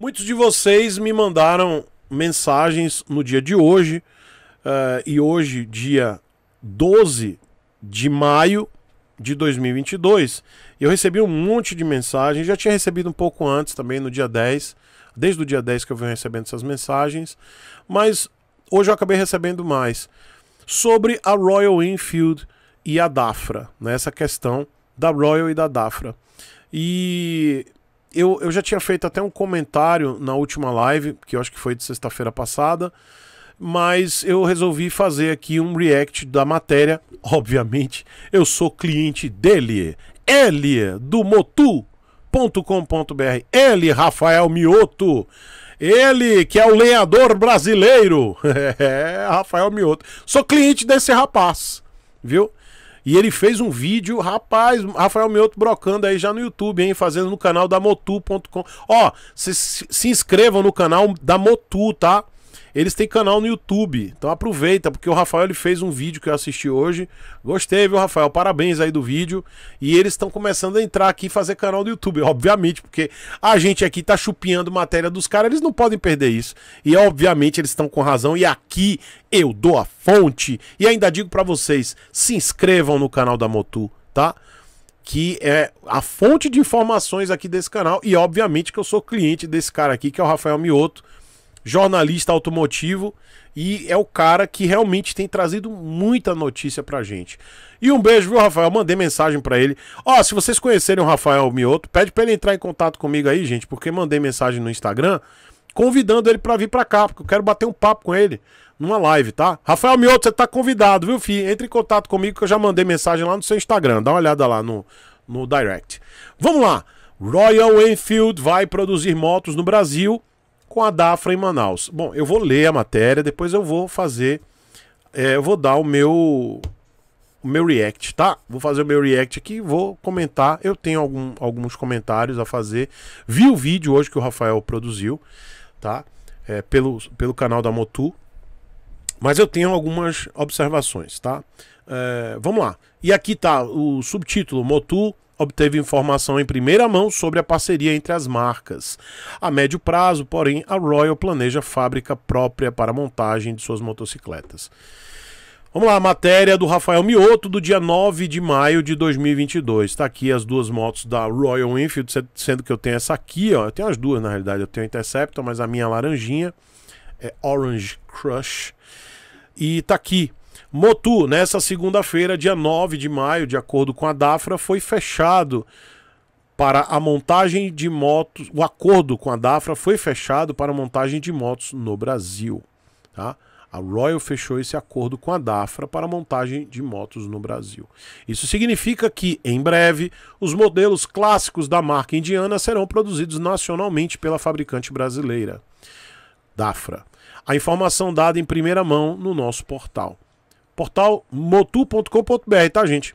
Muitos de vocês me mandaram mensagens no dia de hoje, uh, e hoje, dia 12 de maio de 2022, eu recebi um monte de mensagens, já tinha recebido um pouco antes também, no dia 10, desde o dia 10 que eu venho recebendo essas mensagens, mas hoje eu acabei recebendo mais sobre a Royal Enfield e a Dafra, né, essa questão da Royal e da Dafra. E eu, eu já tinha feito até um comentário na última live, que eu acho que foi de sexta-feira passada, mas eu resolvi fazer aqui um react da matéria. Obviamente, eu sou cliente dele, L do motu.com.br, L Rafael Mioto. Ele que é o lenhador brasileiro. É, Rafael Mioto. Sou cliente desse rapaz, viu? E ele fez um vídeo, rapaz, Rafael Mioto brocando aí já no YouTube, hein? Fazendo no canal da Motu.com. Ó, se, se inscrevam no canal da Motu, tá? Eles têm canal no YouTube, então aproveita, porque o Rafael ele fez um vídeo que eu assisti hoje. Gostei, viu, Rafael? Parabéns aí do vídeo. E eles estão começando a entrar aqui e fazer canal no YouTube, obviamente, porque a gente aqui tá chupinhando matéria dos caras, eles não podem perder isso. E obviamente eles estão com razão, e aqui eu dou a fonte. E ainda digo para vocês: se inscrevam no canal da Motu, tá? que é a fonte de informações aqui desse canal e obviamente que eu sou cliente desse cara aqui que é o Rafael Mioto, jornalista automotivo e é o cara que realmente tem trazido muita notícia pra gente. E um beijo, viu, Rafael? mandei mensagem para ele. Ó, se vocês conhecerem o Rafael Mioto, pede para ele entrar em contato comigo aí, gente, porque mandei mensagem no Instagram convidando ele para vir para cá, porque eu quero bater um papo com ele numa live, tá? Rafael Mioto, você tá convidado, viu, filho Entre em contato comigo que eu já mandei mensagem lá no seu Instagram. Dá uma olhada lá no no direct. Vamos lá. Royal Enfield vai produzir motos no Brasil com a DAFRA em Manaus. Bom, eu vou ler a matéria, depois eu vou fazer. É, eu vou dar o meu. O meu react, tá? Vou fazer o meu react aqui, vou comentar. Eu tenho algum, alguns comentários a fazer. Vi o vídeo hoje que o Rafael produziu, tá? É, pelo, pelo canal da Motu. Mas eu tenho algumas observações, tá? É, vamos lá. E aqui tá o subtítulo: Motu obteve informação em primeira mão sobre a parceria entre as marcas. A médio prazo, porém, a Royal planeja fábrica própria para a montagem de suas motocicletas. Vamos lá, matéria do Rafael Mioto, do dia 9 de maio de 2022. Está aqui as duas motos da Royal Enfield, sendo que eu tenho essa aqui, ó. Eu tenho as duas, na realidade. Eu tenho a Interceptor, mas a minha laranjinha é Orange Crush. E está aqui, Motu, nessa segunda-feira, dia 9 de maio, de acordo com a DAFRA, foi fechado para a montagem de motos. O acordo com a DAFRA foi fechado para a montagem de motos no Brasil. Tá? A Royal fechou esse acordo com a DAFRA para a montagem de motos no Brasil. Isso significa que, em breve, os modelos clássicos da marca indiana serão produzidos nacionalmente pela fabricante brasileira, DAFRA. A informação dada em primeira mão no nosso portal portal motu.com.br, tá, gente?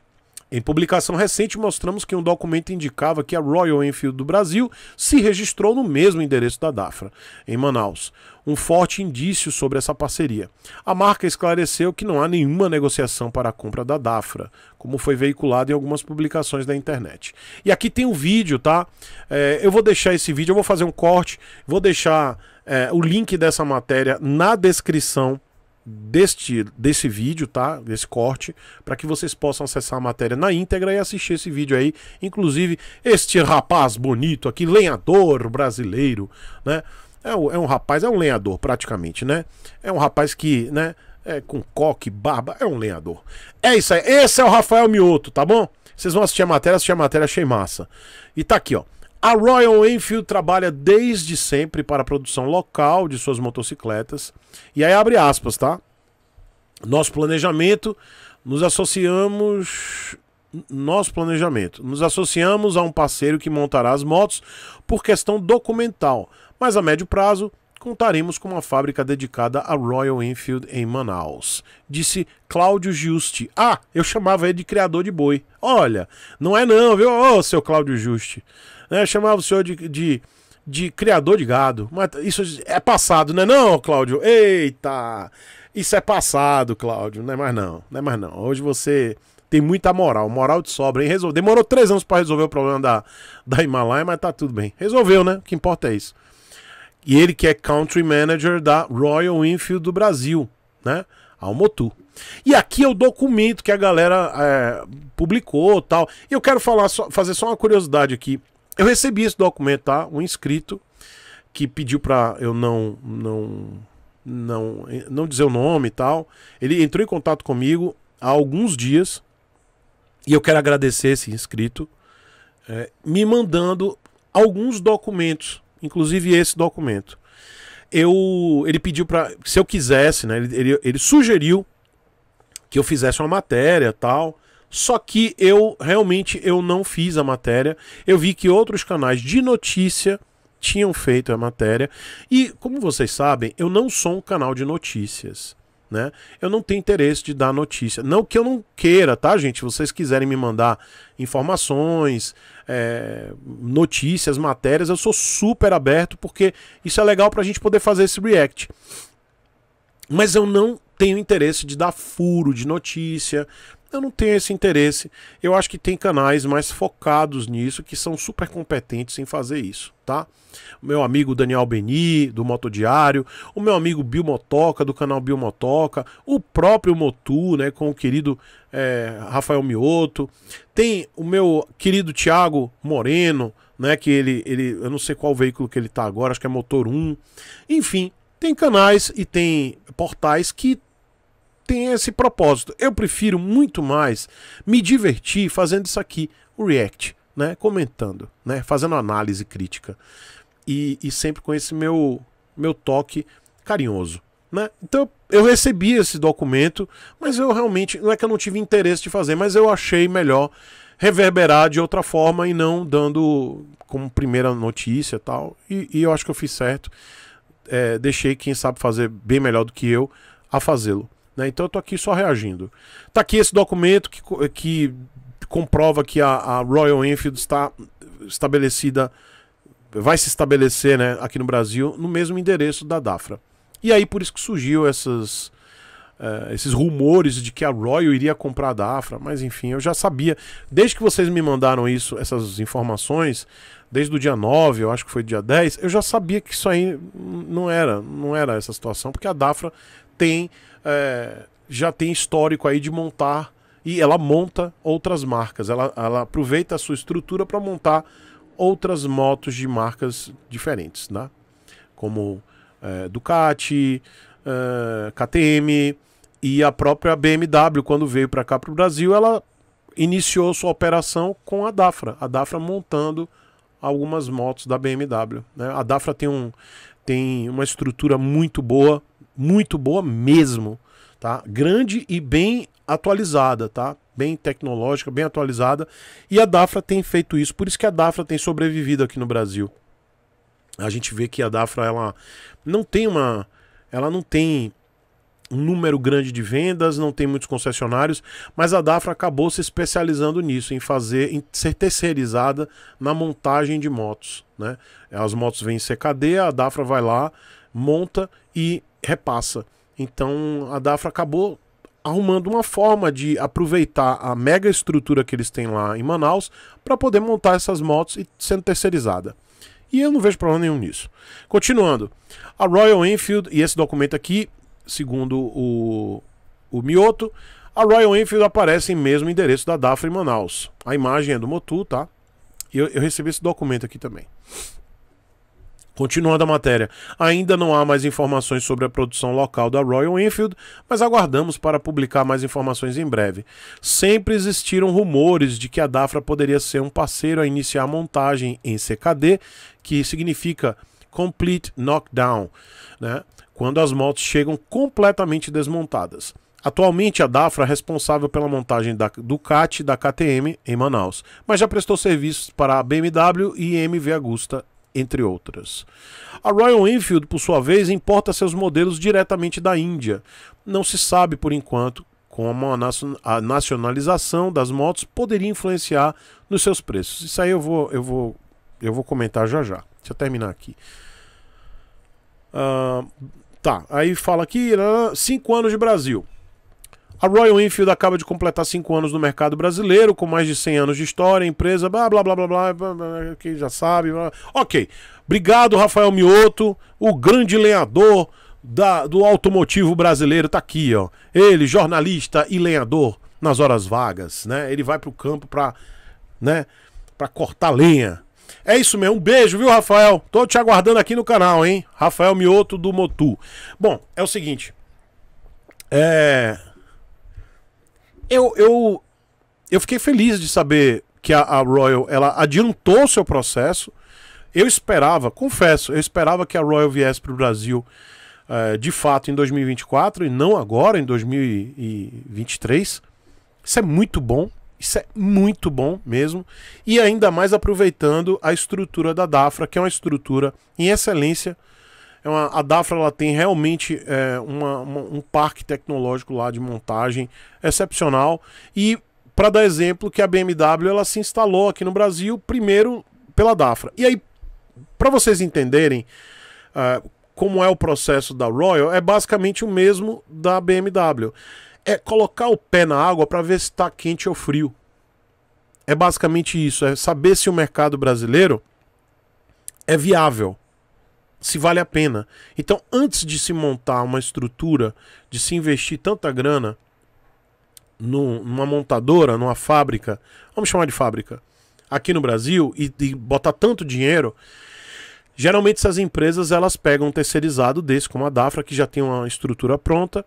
Em publicação recente, mostramos que um documento indicava que a Royal Enfield do Brasil se registrou no mesmo endereço da Dafra, em Manaus. Um forte indício sobre essa parceria. A marca esclareceu que não há nenhuma negociação para a compra da Dafra, como foi veiculado em algumas publicações da internet. E aqui tem um vídeo, tá? É, eu vou deixar esse vídeo, eu vou fazer um corte, vou deixar é, o link dessa matéria na descrição deste desse vídeo, tá? Desse corte, para que vocês possam acessar a matéria na íntegra e assistir esse vídeo aí, inclusive este rapaz bonito aqui, lenhador brasileiro, né? É um, é um rapaz, é um lenhador praticamente, né? É um rapaz que, né, é com coque, barba, é um lenhador. É isso aí, esse é o Rafael Mioto, tá bom? Vocês vão assistir a matéria, assistir a matéria, achei massa. E tá aqui, ó. A Royal Enfield trabalha desde sempre para a produção local de suas motocicletas. E aí abre aspas, tá? Nosso planejamento, nos associamos nosso planejamento. Nos associamos a um parceiro que montará as motos por questão documental, mas a médio prazo contaremos com uma fábrica dedicada à Royal Enfield em Manaus. Disse Cláudio Juste. Ah, eu chamava ele de criador de boi. Olha, não é não, viu? Ô, oh, seu Cláudio Juste. É, chamava o senhor de, de, de, criador de gado. Mas isso é passado, não é não, Cláudio? Eita! Isso é passado, Cláudio. Não é mais não, não é mais não. Hoje você tem muita moral, moral de sobra, hein? Demorou três anos para resolver o problema da, da Himalaia, mas tá tudo bem. Resolveu, né? O que importa é isso. E ele que é Country Manager da Royal Enfield do Brasil, né? Almotu. E aqui é o documento que a galera é, publicou tal. Eu quero falar só, fazer só uma curiosidade aqui. Eu recebi esse documento, tá? Um inscrito que pediu para eu não, não, não, não dizer o nome e tal. Ele entrou em contato comigo há alguns dias e eu quero agradecer esse inscrito é, me mandando alguns documentos inclusive esse documento. Eu, ele pediu para, se eu quisesse, né? Ele, ele, ele sugeriu que eu fizesse uma matéria, tal. Só que eu realmente eu não fiz a matéria. Eu vi que outros canais de notícia tinham feito a matéria. E como vocês sabem, eu não sou um canal de notícias né? Eu não tenho interesse de dar notícia. Não que eu não queira, tá, gente? Se vocês quiserem me mandar informações, é, notícias, matérias, eu sou super aberto, porque isso é legal pra gente poder fazer esse react. Mas eu não tenho interesse de dar furo de notícia, eu não tenho esse interesse. Eu acho que tem canais mais focados nisso que são super competentes em fazer isso, tá? O meu amigo Daniel Beni, do Motodiário, o meu amigo Bill Motoca, do canal Bill Motoca, o próprio Motu, né, com o querido é, Rafael Mioto. Tem o meu querido Thiago Moreno, né, que ele, ele, eu não sei qual veículo que ele tá agora, acho que é Motor 1. Enfim, tem canais e tem portais que tem esse propósito. Eu prefiro muito mais me divertir fazendo isso aqui, o React, né? Comentando, né? Fazendo análise crítica. E, e sempre com esse meu, meu toque carinhoso. Né? Então eu recebi esse documento, mas eu realmente não é que eu não tive interesse de fazer, mas eu achei melhor reverberar de outra forma e não dando como primeira notícia tal. E, e eu acho que eu fiz certo. É, deixei quem sabe fazer bem melhor do que eu a fazê-lo. Né? Então eu tô aqui só reagindo. Tá aqui esse documento que, que comprova que a, a Royal Enfield está estabelecida, vai se estabelecer né, aqui no Brasil, no mesmo endereço da Dafra. E aí por isso que surgiu essas, uh, esses rumores de que a Royal iria comprar a Dafra, mas enfim, eu já sabia. Desde que vocês me mandaram isso, essas informações, desde o dia 9, eu acho que foi dia 10, eu já sabia que isso aí não era, não era essa situação, porque a Dafra tem é, já tem histórico aí de montar e ela monta outras marcas. Ela, ela aproveita a sua estrutura para montar outras motos de marcas diferentes, né? Como é, Ducati, é, KTM e a própria BMW, quando veio para cá para o Brasil, ela iniciou sua operação com a Dafra. A Dafra montando algumas motos da BMW. Né? A Dafra tem, um, tem uma estrutura muito boa muito boa mesmo, tá? Grande e bem atualizada, tá? Bem tecnológica, bem atualizada. E a Dafra tem feito isso, por isso que a Dafra tem sobrevivido aqui no Brasil. A gente vê que a Dafra ela não tem uma ela não tem um número grande de vendas, não tem muitos concessionários, mas a Dafra acabou se especializando nisso, em fazer, em ser terceirizada na montagem de motos, né? As motos vêm em CKD, a Dafra vai lá, monta e repassa. Então a Dafra acabou arrumando uma forma de aproveitar a mega estrutura que eles têm lá em Manaus para poder montar essas motos e sendo terceirizada. E eu não vejo problema nenhum nisso. Continuando, a Royal Enfield, e esse documento aqui, segundo o, o Mioto, a Royal Enfield aparece em mesmo endereço da Dafra em Manaus. A imagem é do Motu, tá? Eu, eu recebi esse documento aqui também. Continuando a matéria, ainda não há mais informações sobre a produção local da Royal Enfield, mas aguardamos para publicar mais informações em breve. Sempre existiram rumores de que a Dafra poderia ser um parceiro a iniciar a montagem em CKD, que significa Complete Knockdown, né? quando as motos chegam completamente desmontadas. Atualmente, a DAFRA é responsável pela montagem da Ducati e da KTM em Manaus, mas já prestou serviços para a BMW e MV Agusta entre outras. A Royal Enfield, por sua vez, importa seus modelos diretamente da Índia. Não se sabe, por enquanto, como a nacionalização das motos poderia influenciar nos seus preços. Isso aí eu vou, eu vou, eu vou comentar já já. Deixa eu terminar aqui. Uh, tá, aí fala aqui, cinco anos de Brasil. A Royal Enfield acaba de completar 5 anos no mercado brasileiro, com mais de 100 anos de história, empresa, blá blá blá blá blá, blá, blá que já sabe. Blá. Ok. Obrigado, Rafael Mioto, o grande lenhador da, do automotivo brasileiro, tá aqui, ó. Ele, jornalista e lenhador nas horas vagas, né? Ele vai pro campo pra, né, pra cortar lenha. É isso mesmo, um beijo, viu, Rafael? Tô te aguardando aqui no canal, hein? Rafael Mioto do Motu. Bom, é o seguinte. É eu, eu, eu fiquei feliz de saber que a, a Royal ela adiantou o seu processo. Eu esperava, confesso, eu esperava que a Royal viesse para o Brasil uh, de fato em 2024 e não agora, em 2023. Isso é muito bom, isso é muito bom mesmo. E ainda mais aproveitando a estrutura da DAFRA, que é uma estrutura em excelência é uma, a Dafra ela tem realmente é, uma, uma, um parque tecnológico lá de montagem excepcional. E para dar exemplo, que a BMW ela se instalou aqui no Brasil primeiro pela Dafra. E aí, para vocês entenderem uh, como é o processo da Royal, é basicamente o mesmo da BMW. É colocar o pé na água para ver se está quente ou frio. É basicamente isso. É saber se o mercado brasileiro é viável se vale a pena. Então, antes de se montar uma estrutura, de se investir tanta grana numa montadora, numa fábrica, vamos chamar de fábrica, aqui no Brasil e, e botar tanto dinheiro, geralmente essas empresas elas pegam um terceirizado desse, como a Dafra, que já tem uma estrutura pronta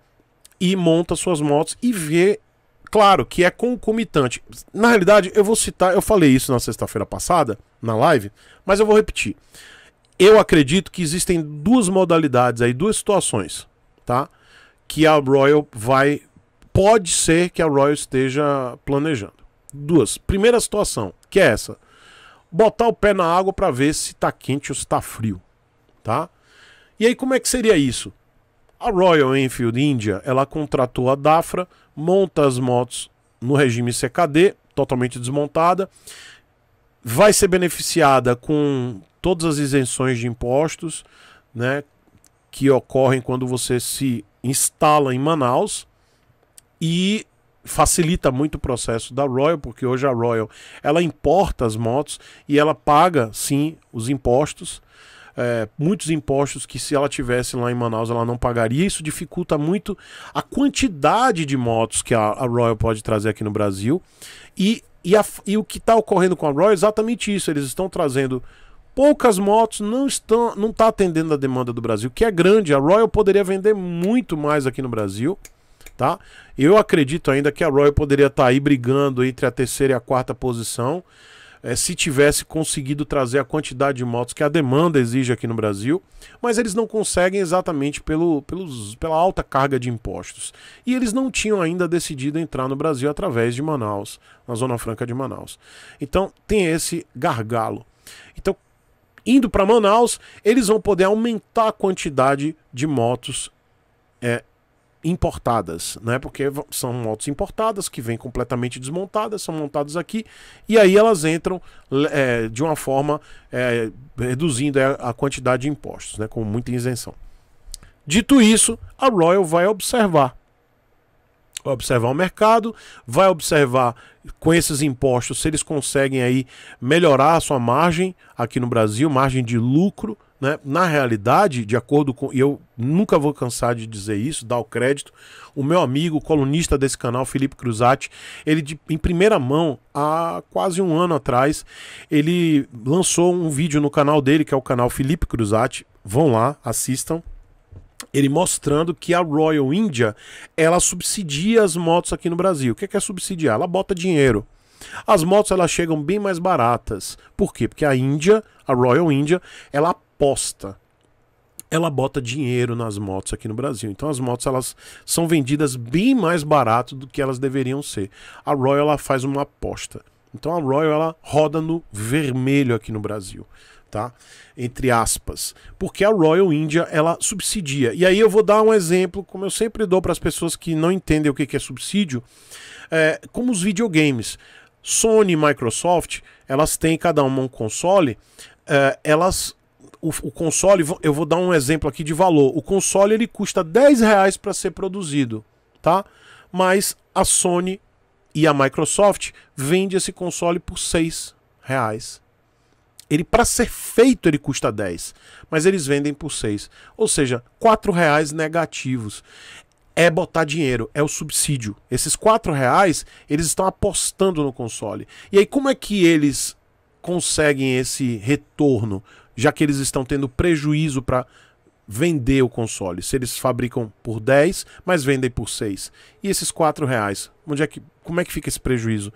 e monta suas motos e vê claro que é concomitante. Na realidade, eu vou citar, eu falei isso na sexta-feira passada, na live, mas eu vou repetir eu acredito que existem duas modalidades aí, duas situações, tá? Que a Royal vai. Pode ser que a Royal esteja planejando. Duas. Primeira situação, que é essa: botar o pé na água para ver se tá quente ou se tá frio, tá? E aí, como é que seria isso? A Royal Enfield India, ela contratou a Dafra, monta as motos no regime CKD, totalmente desmontada, vai ser beneficiada com todas as isenções de impostos né, que ocorrem quando você se instala em Manaus e facilita muito o processo da Royal, porque hoje a Royal ela importa as motos e ela paga sim os impostos. É, muitos impostos que se ela tivesse lá em Manaus ela não pagaria. Isso dificulta muito a quantidade de motos que a, a Royal pode trazer aqui no Brasil. E, e, a, e o que está ocorrendo com a Royal é exatamente isso. Eles estão trazendo poucas motos não estão não está atendendo a demanda do Brasil, que é grande. A Royal poderia vender muito mais aqui no Brasil, tá? Eu acredito ainda que a Royal poderia estar tá aí brigando entre a terceira e a quarta posição, é, se tivesse conseguido trazer a quantidade de motos que a demanda exige aqui no Brasil, mas eles não conseguem exatamente pelo, pelos, pela alta carga de impostos. E eles não tinham ainda decidido entrar no Brasil através de Manaus, na Zona Franca de Manaus. Então tem esse gargalo. Então, indo para Manaus, eles vão poder aumentar a quantidade de motos é, importadas, né? Porque são motos importadas que vêm completamente desmontadas, são montadas aqui e aí elas entram é, de uma forma é, reduzindo é, a quantidade de impostos, né? Com muita isenção. Dito isso, a Royal vai observar vai observar o mercado, vai observar com esses impostos se eles conseguem aí melhorar a sua margem aqui no Brasil, margem de lucro, né? Na realidade, de acordo com, e eu nunca vou cansar de dizer isso, dar o crédito, o meu amigo, colunista desse canal, Felipe Cruzati, ele de, em primeira mão, há quase um ano atrás, ele lançou um vídeo no canal dele, que é o canal Felipe Cruzati, vão lá, assistam, ele mostrando que a Royal India ela subsidia as motos aqui no Brasil. O que é, que é subsidiar? Ela bota dinheiro. As motos elas chegam bem mais baratas. Por quê? Porque a Índia, a Royal India, ela aposta. Ela bota dinheiro nas motos aqui no Brasil. Então as motos elas são vendidas bem mais barato do que elas deveriam ser. A Royal ela faz uma aposta. Então a Royal ela roda no vermelho aqui no Brasil tá? Entre aspas, porque a Royal India ela subsidia. E aí eu vou dar um exemplo, como eu sempre dou para as pessoas que não entendem o que, que é subsídio, é, como os videogames. Sony e Microsoft, elas têm cada uma um console, é, elas o, o, console, eu vou dar um exemplo aqui de valor. O console ele custa 10 reais para ser produzido, tá? Mas a Sony e a Microsoft vende esse console por 6 reais ele para ser feito ele custa 10, mas eles vendem por 6, ou seja, quatro reais negativos. É botar dinheiro, é o subsídio. Esses quatro reais eles estão apostando no console. E aí como é que eles conseguem esse retorno, já que eles estão tendo prejuízo para vender o console. Se eles fabricam por 10, mas vendem por 6. E esses quatro reais, onde é que, como é que fica esse prejuízo?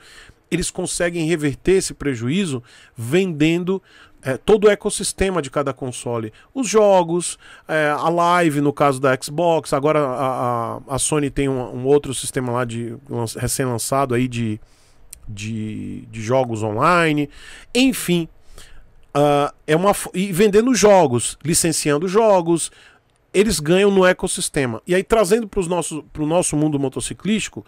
eles conseguem reverter esse prejuízo vendendo é, todo o ecossistema de cada console. Os jogos, é, a live no caso da Xbox, agora a, a, a Sony tem um, um, outro sistema lá de recém-lançado aí de, de, de, jogos online. Enfim, uh, é uma, e vendendo jogos, licenciando jogos, eles ganham no ecossistema. E aí trazendo para o nosso mundo motociclístico,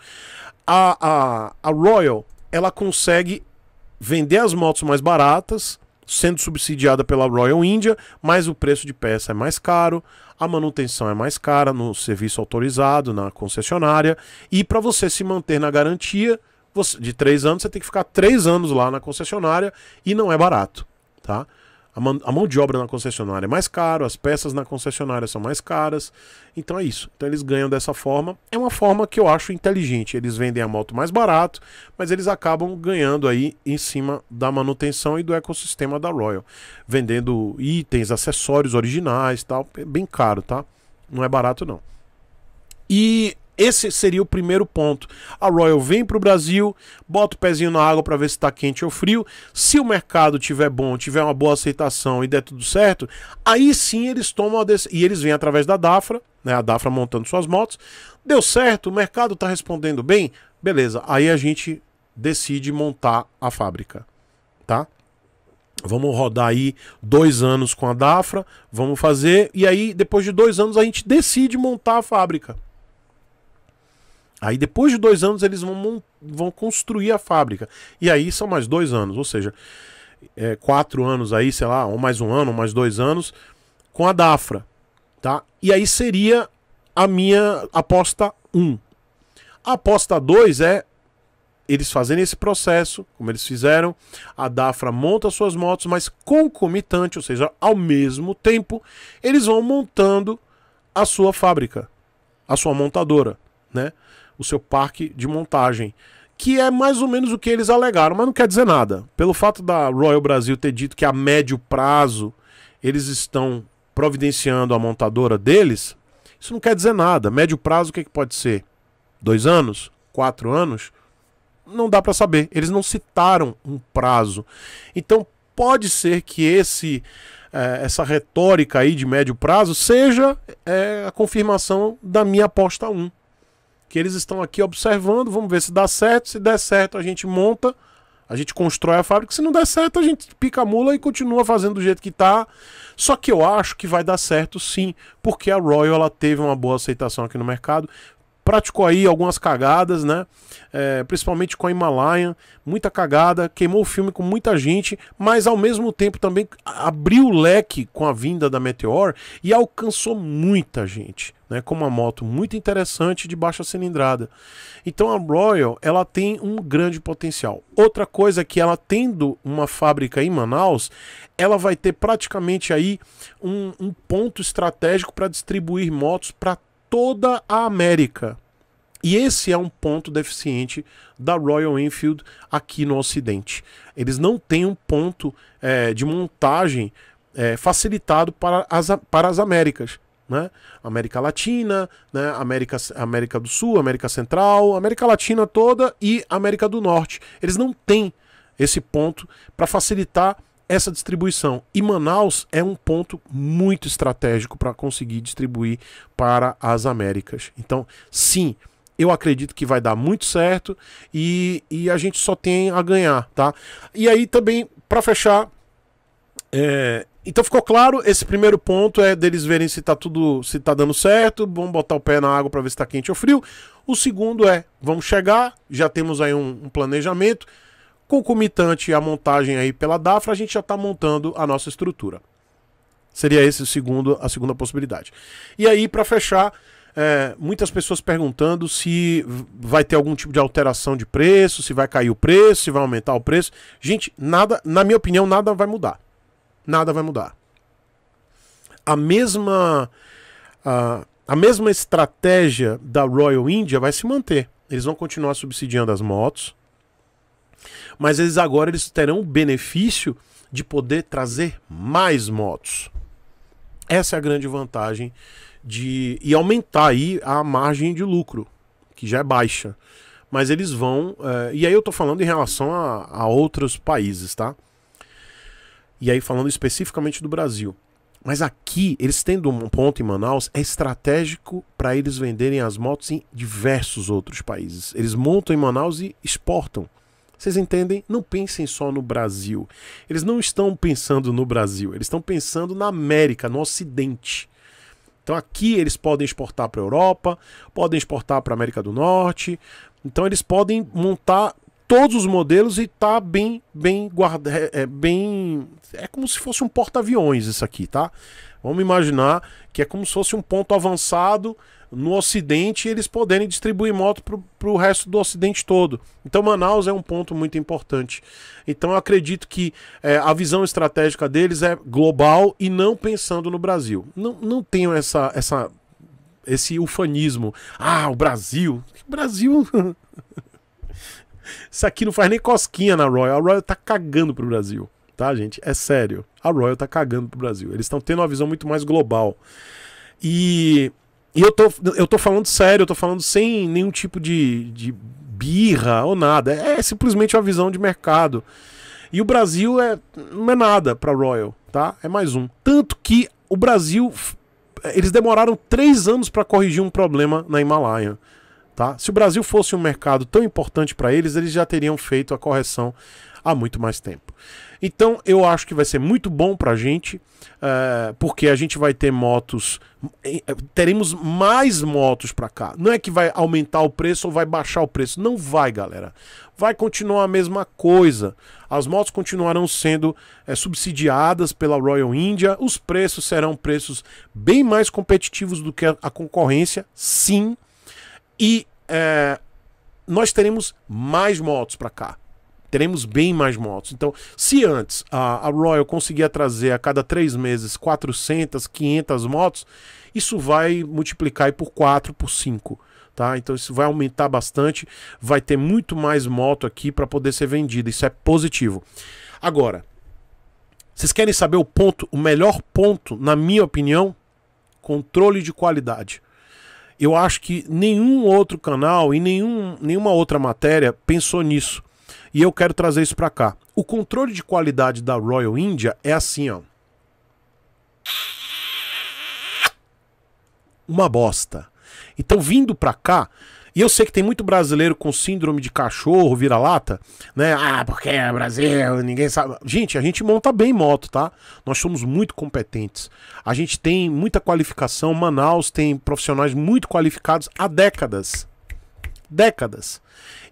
a, a, a Royal ela consegue vender as motos mais baratas, sendo subsidiada pela Royal India, mas o preço de peça é mais caro, a manutenção é mais cara no serviço autorizado, na concessionária, e para você se manter na garantia você, de três anos, você tem que ficar três anos lá na concessionária e não é barato. Tá? A, a mão de obra na concessionária é mais caro, as peças na concessionária são mais caras. Então é isso. Então eles ganham dessa forma. É uma forma que eu acho inteligente. Eles vendem a moto mais barato, mas eles acabam ganhando aí em cima da manutenção e do ecossistema da Royal. Vendendo itens, acessórios originais tal. É bem caro, tá? Não é barato não. E esse seria o primeiro ponto. A Royal vem para o Brasil, bota o pezinho na água para ver se está quente ou frio. Se o mercado tiver bom, tiver uma boa aceitação e der tudo certo, aí sim eles tomam a decisão. E eles vêm através da Dafra, né, a Dafra montando suas motos. Deu certo, o mercado está respondendo bem, beleza. Aí a gente decide montar a fábrica, tá? Vamos rodar aí dois anos com a Dafra, vamos fazer, e aí depois de dois anos a gente decide montar a fábrica. Aí depois de dois anos eles vão, vão construir a fábrica. E aí são mais dois anos, ou seja, é, quatro anos aí, sei lá, ou mais um ano, ou mais dois anos, com a Dafra. Tá? E aí seria a minha aposta 1. Um. A aposta 2 é eles fazerem esse processo, como eles fizeram, a Dafra monta suas motos, mas concomitante, ou seja, ao mesmo tempo, eles vão montando a sua fábrica, a sua montadora, né? o seu parque de montagem. Que é mais ou menos o que eles alegaram, mas não quer dizer nada. Pelo fato da Royal Brasil ter dito que a médio prazo eles estão providenciando a montadora deles, isso não quer dizer nada. Médio prazo, o que, é que pode ser? Dois anos? Quatro anos? Não dá para saber. Eles não citaram um prazo. Então pode ser que esse eh, essa retórica aí de médio prazo seja eh, a confirmação da minha aposta 1 que eles estão aqui observando, vamos ver se dá certo, se der certo a gente monta, a gente constrói a fábrica, se não der certo a gente pica a mula e continua fazendo do jeito que está Só que eu acho que vai dar certo sim, porque a Royal ela teve uma boa aceitação aqui no mercado, praticou aí algumas cagadas, né? É, principalmente com a Himalayan, muita cagada, queimou o filme com muita gente, mas ao mesmo tempo também abriu o leque com a vinda da Meteor e alcançou muita gente, né? Com uma moto muito interessante de baixa cilindrada. Então a Royal, ela tem um grande potencial. Outra coisa é que ela tendo uma fábrica em Manaus, ela vai ter praticamente aí um, um ponto estratégico para distribuir motos para toda a América. E esse é um ponto deficiente da Royal Enfield aqui no Ocidente. Eles não têm um ponto é, de montagem é, facilitado para as, para as Américas. Né? América Latina, né? América, América do Sul, América Central, América Latina toda e América do Norte. Eles não têm esse ponto para facilitar essa distribuição. E Manaus é um ponto muito estratégico para conseguir distribuir para as Américas. Então, sim, eu acredito que vai dar muito certo e, e a gente só tem a ganhar, tá? E aí também, para fechar, é, então ficou claro, esse primeiro ponto é deles verem se tá tudo, se tá dando certo, vamos botar o pé na água para ver se tá quente ou frio. O segundo é, vamos chegar, já temos aí um, um planejamento, concomitante a montagem aí pela DAFRA, a gente já está montando a nossa estrutura. Seria esse o segundo, a segunda possibilidade. E aí, para fechar, é, muitas pessoas perguntando se vai ter algum tipo de alteração de preço, se vai cair o preço, se vai aumentar o preço. Gente, nada, na minha opinião, nada vai mudar. Nada vai mudar. A mesma a, a mesma estratégia da Royal India vai se manter. Eles vão continuar subsidiando as motos, mas eles agora eles terão o benefício de poder trazer mais motos. Essa é a grande vantagem de e aumentar aí a margem de lucro, que já é baixa. Mas eles vão, é, e aí eu tô falando em relação a, a outros países, tá? E aí falando especificamente do Brasil. Mas aqui, eles tendo um ponto em Manaus, é estratégico para eles venderem as motos em diversos outros países. Eles montam em Manaus e exportam. Vocês entendem? Não pensem só no Brasil. Eles não estão pensando no Brasil, eles estão pensando na América, no Ocidente. Então aqui eles podem exportar para a Europa, podem exportar para a América do Norte. Então eles podem montar todos os modelos e está bem bem guarda é, é, bem é como se fosse um porta-aviões isso aqui, tá? Vamos imaginar que é como se fosse um ponto avançado no Ocidente eles poderem distribuir moto para o resto do Ocidente todo. Então Manaus é um ponto muito importante. Então eu acredito que é, a visão estratégica deles é global e não pensando no Brasil. Não, não tenho essa, essa, esse ufanismo. Ah, o Brasil. Brasil. Isso aqui não faz nem cosquinha na Royal. A Royal tá cagando pro Brasil, tá, gente? É sério. A Royal tá cagando pro Brasil. Eles estão tendo uma visão muito mais global. E e eu tô, eu tô falando sério, eu tô falando sem nenhum tipo de, de birra ou nada. É, é simplesmente uma visão de mercado. E o Brasil é, não é nada para Royal, tá? É mais um. Tanto que o Brasil. Eles demoraram três anos para corrigir um problema na Himalaia. Tá? Se o Brasil fosse um mercado tão importante para eles, eles já teriam feito a correção há muito mais tempo. Então eu acho que vai ser muito bom para a gente, uh, porque a gente vai ter motos, eh, teremos mais motos para cá. Não é que vai aumentar o preço ou vai baixar o preço, não vai, galera. Vai continuar a mesma coisa. As motos continuarão sendo é, subsidiadas pela Royal India, os preços serão preços bem mais competitivos do que a concorrência, sim. E é, nós teremos mais motos para cá teremos bem mais motos. Então, se antes a, a Royal conseguia trazer a cada três meses 400, 500 motos, isso vai multiplicar por 4, por 5. Tá? Então isso vai aumentar bastante, vai ter muito mais moto aqui para poder ser vendida. Isso é positivo. Agora, vocês querem saber o ponto, o melhor ponto, na minha opinião? Controle de qualidade. Eu acho que nenhum outro canal e nenhum, nenhuma outra matéria pensou nisso. E eu quero trazer isso para cá. O controle de qualidade da Royal India é assim, ó. Uma bosta. Então, vindo para cá, e eu sei que tem muito brasileiro com síndrome de cachorro, vira-lata, né? Ah, porque é Brasil, ninguém sabe. Gente, a gente monta bem moto, tá? Nós somos muito competentes. A gente tem muita qualificação. Manaus tem profissionais muito qualificados há décadas décadas.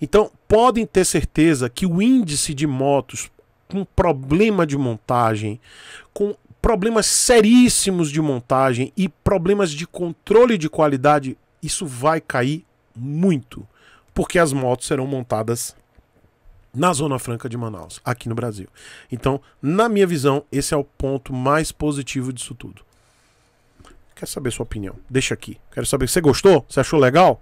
Então, podem ter certeza que o índice de motos com problema de montagem, com problemas seríssimos de montagem e problemas de controle de qualidade, isso vai cair muito, porque as motos serão montadas na Zona Franca de Manaus, aqui no Brasil. Então, na minha visão, esse é o ponto mais positivo disso tudo. Quer saber sua opinião. Deixa aqui. Quero saber se você gostou, se achou legal?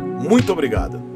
Muito obrigado.